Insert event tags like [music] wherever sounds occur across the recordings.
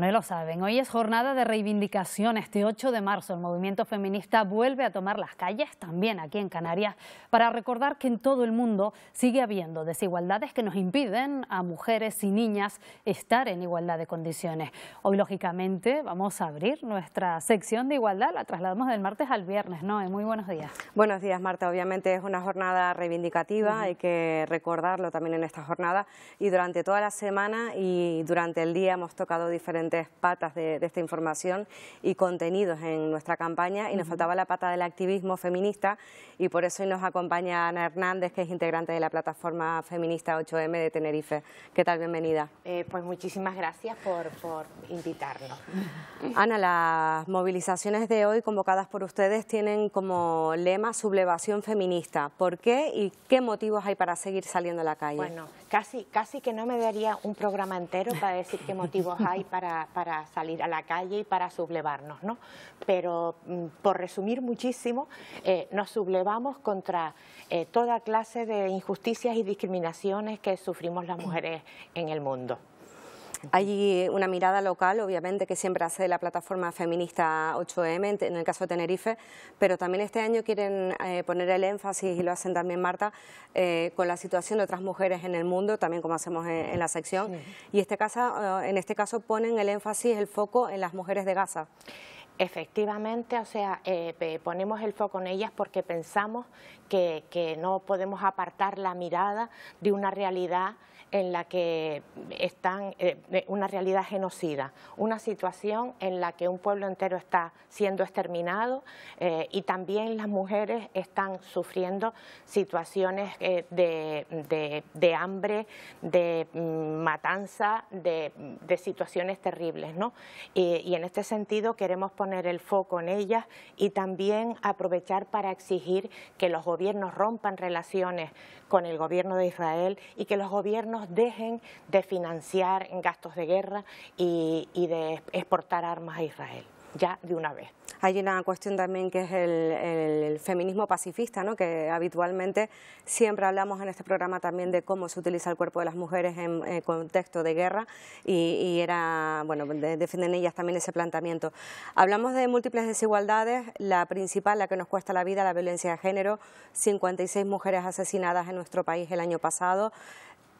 no lo saben, hoy es jornada de reivindicación. Este 8 de marzo el movimiento feminista vuelve a tomar las calles, también aquí en Canarias, para recordar que en todo el mundo sigue habiendo desigualdades que nos impiden a mujeres y niñas estar en igualdad de condiciones. Hoy, lógicamente, vamos a abrir nuestra sección de igualdad, la trasladamos del martes al viernes, ¿no? Muy buenos días. Buenos días, Marta. Obviamente es una jornada reivindicativa, hay que recordarlo también en esta jornada. Y durante toda la semana y durante el día hemos tocado diferentes patas de, esta información y contenidos en nuestra campaña y nos faltaba la pata del activismo feminista y por eso hoy nos acompaña Ana Hernández, que es integrante de la plataforma feminista 8M de Tenerife. ¿Qué tal? Bienvenida. Eh, pues muchísimas gracias por, por invitarnos. Ana, las movilizaciones de hoy convocadas por ustedes tienen como lema sublevación feminista. ¿Por qué y qué motivos hay para seguir saliendo a la calle? Bueno, casi, casi que no me daría un programa entero para decir qué motivos [laughs] hay para, para salir a la calle y para sublevarnos, ¿no? Pero mm, por resumir muchísimo, eh, nos sublevamos contra eh, toda clase de injusticias y discriminaciones que sufrimos las mujeres en el mundo. Hay una mirada local, obviamente, que siempre hace la plataforma feminista 8M, en el caso de Tenerife, pero también este año quieren eh, poner el énfasis, y lo hacen también Marta, eh, con la situación de otras mujeres en el mundo, también como hacemos en, la sección, y este eh, en este caso ponen el énfasis, el foco en las mujeres de Gaza. Efectivamente, o sea, ponemos el foco en ellas porque pensamos que, que no podemos apartar la mirada de una realidad en la que están eh, eh, una realidad genocida, una situación en la que un pueblo entero está siendo exterminado eh, y también las mujeres están sufriendo situaciones de, hambre, de mm, matanza, de, situaciones terribles. y en este sentido queremos poner el foco en ellas y también aprovechar para exigir que los gobiernos rompan relaciones con el gobierno de Israel y que los gobiernos dejen de financiar gastos de guerra y, de exportar armas a Israel, ya de una vez. Hay una cuestión también que es el, feminismo pacifista, ¿no? que habitualmente siempre hablamos en este programa también de cómo se utiliza el cuerpo de las mujeres en, eh, contexto de guerra y, era, bueno, defienden ellas también ese planteamiento. Hablamos de múltiples desigualdades, la principal, la que nos cuesta la vida, la violencia de género, 56 mujeres asesinadas en nuestro país el año pasado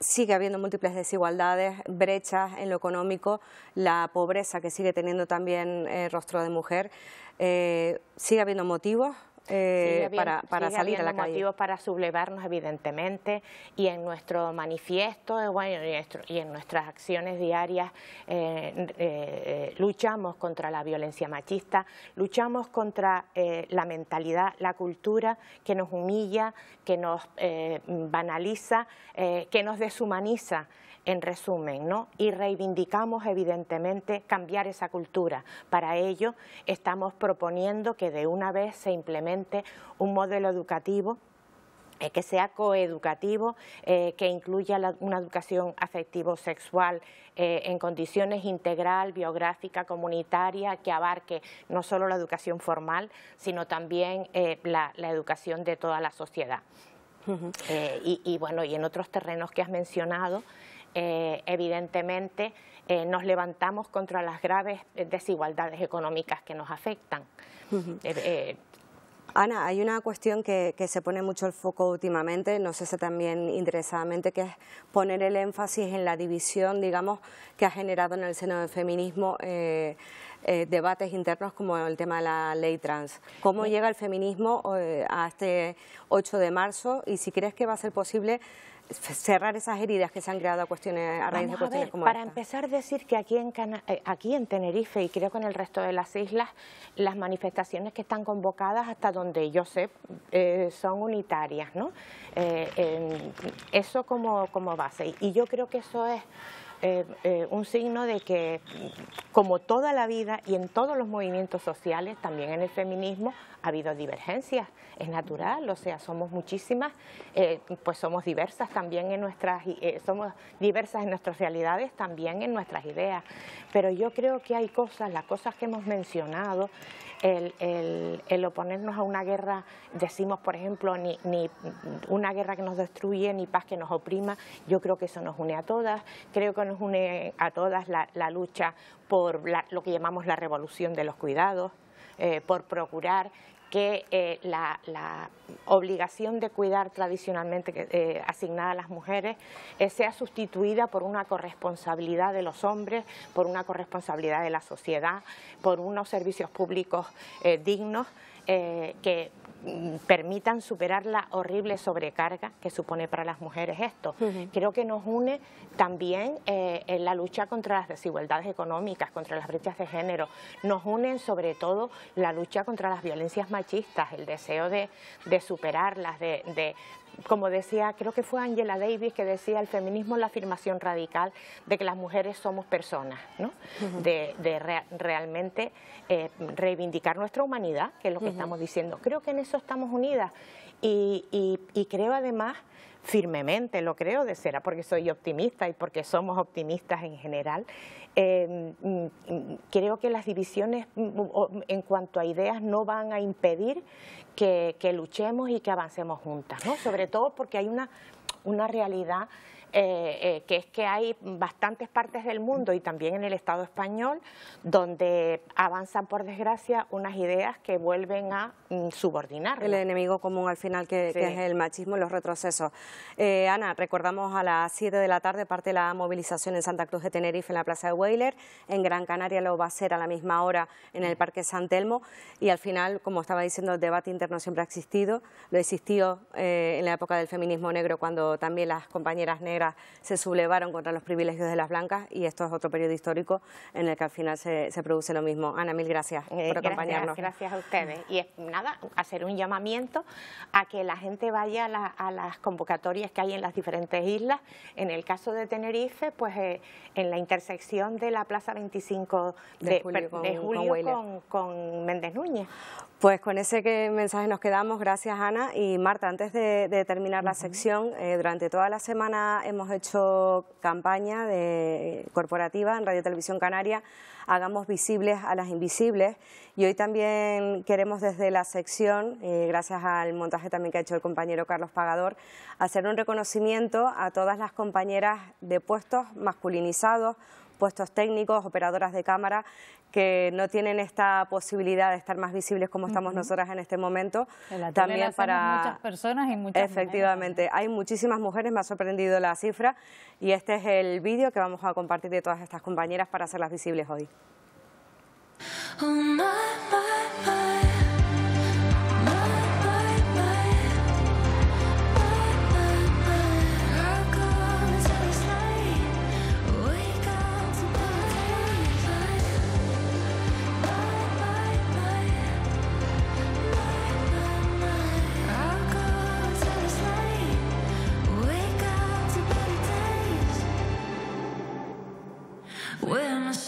sigue habiendo múltiples desigualdades, brechas en lo económico, la pobreza que sigue teniendo también el eh, rostro de mujer. Eh, sigue habiendo motivos eh, para, salir a la calle. motivos para sublevarnos, evidentemente, y en nuestro manifiesto eh, y, en nuestras acciones diarias eh, luchamos contra la violencia machista, luchamos contra la mentalidad, la cultura que nos humilla, que nos banaliza, que nos deshumaniza en resumen, ¿no? Y reivindicamos evidentemente cambiar esa cultura. Para ello estamos proponiendo que de una vez se implemente un modelo educativo eh, que sea coeducativo, eh, que incluya una educación afectivo-sexual eh, en condiciones integral, biográfica, comunitaria, que abarque no solo la educación formal, sino también la, educación de toda la sociedad. y, bueno, y en otros terrenos que has mencionado, evidentemente nos levantamos contra las graves desigualdades económicas que nos afectan. Ana, hay una cuestión que, que, se pone mucho el foco últimamente, no sé si también interesadamente, que es poner el énfasis en la división, digamos, que ha generado en el seno del feminismo eh, eh, debates internos como el tema de la ley trans. ¿Cómo llega el feminismo eh, a este 8 de marzo y si crees que va a ser posible cerrar esas heridas que se han creado a, cuestiones, a raíz de cuestiones a Para empezar, decir que aquí en, eh, aquí en Tenerife y creo que en el resto de las islas, las manifestaciones que están convocadas, hasta donde yo sé, eh, son unitarias, ¿no? Eh, eso como, como base. Y yo creo que eso es eh, eh, un signo de que, como toda la vida y en todos los movimientos sociales, también en el feminismo ha habido divergencias, es natural, o sea, somos muchísimas, eh, pues somos diversas también en nuestras, somos diversas en nuestras realidades, también en nuestras ideas, pero yo creo que hay cosas, las cosas que hemos mencionado, el, oponernos a una guerra, decimos por ejemplo, ni, ni una guerra que nos destruye, ni paz que nos oprima, yo creo que eso nos une a todas, creo que nos une a todas la, lucha por lo que llamamos la revolución de los cuidados, eh, por procurar que eh, la, obligación de cuidar tradicionalmente eh, asignada a las mujeres sea sustituida por una corresponsabilidad de los hombres, por una corresponsabilidad de la sociedad, por unos servicios públicos dignos que, permitan superar la horrible sobrecarga que supone para las mujeres esto. Creo que nos une también eh, en la lucha contra las desigualdades económicas, contra las brechas de género. Nos unen sobre todo la lucha contra las violencias machistas, el deseo de, superarlas, de, como decía, creo que fue Angela Davis que decía, el feminismo es la afirmación radical de que las mujeres somos personas, ¿no? de, realmente eh, reivindicar nuestra humanidad, que es lo que estamos diciendo. Creo que en eso estamos unidas. Y, creo además firmemente, lo creo de cera porque soy optimista y porque somos optimistas en general, em, mm, creo que las divisiones mm, mm, en cuanto a ideas no van a impedir que, luchemos y que avancemos juntas, sobre todo porque hay una, una realidad eh, eh, que es que hay bastantes partes del mundo y también en el Estado español donde avanzan, por desgracia, unas ideas que vuelven a mm, subordinar. El enemigo común al final que, es el machismo y los retrocesos. Eh, Ana, recordamos a las 7 de la tarde parte la movilización en Santa Cruz de Tenerife en la Plaza de Weiler, en Gran Canaria lo va a hacer a la misma hora en el Parque San Telmo y al final, como estaba diciendo, el debate interno siempre ha existido, lo existió en la época del feminismo negro cuando también las compañeras negras se sublevaron contra los privilegios de las blancas y esto es otro periodo histórico en el que al final se, produce lo mismo. Ana, mil gracias eh, por acompañarnos. Gracias a ustedes. Y es, nada, hacer un llamamiento a que la gente vaya a, las convocatorias que hay en las diferentes islas. En el caso de Tenerife, pues eh, en la intersección de la Plaza 25 de, julio, con, Méndez Núñez. Pues con ese mensaje nos quedamos. Gracias, Ana. Y Marta, antes de, terminar la sección, eh, durante toda la semana hemos hecho campaña de, corporativa en Radio Televisión Canaria, hagamos visibles a las invisibles y hoy también queremos desde la sección, eh, gracias al montaje también que ha hecho el compañero Carlos Pagador, hacer un reconocimiento a todas las compañeras de puestos masculinizados, puestos técnicos, operadoras de cámara, que no tienen esta posibilidad de estar más visibles como estamos nosotras en este momento. También para muchas personas y muchas Efectivamente, hay muchísimas mujeres, me ha sorprendido la cifra y este es el vídeo que vamos a compartir de todas estas compañeras para hacerlas visibles hoy. Oh,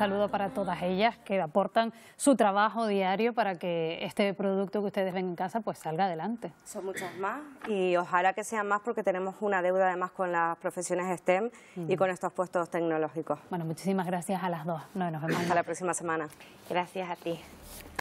saludo para todas ellas que aportan su trabajo diario para que este producto que ustedes ven en casa pues salga adelante. Son muchas más y ojalá que sean más porque tenemos una deuda además con las profesiones STEM y con estos puestos tecnológicos. Bueno, muchísimas gracias a las dos. nos vemos. Hasta la próxima semana. Gracias a ti.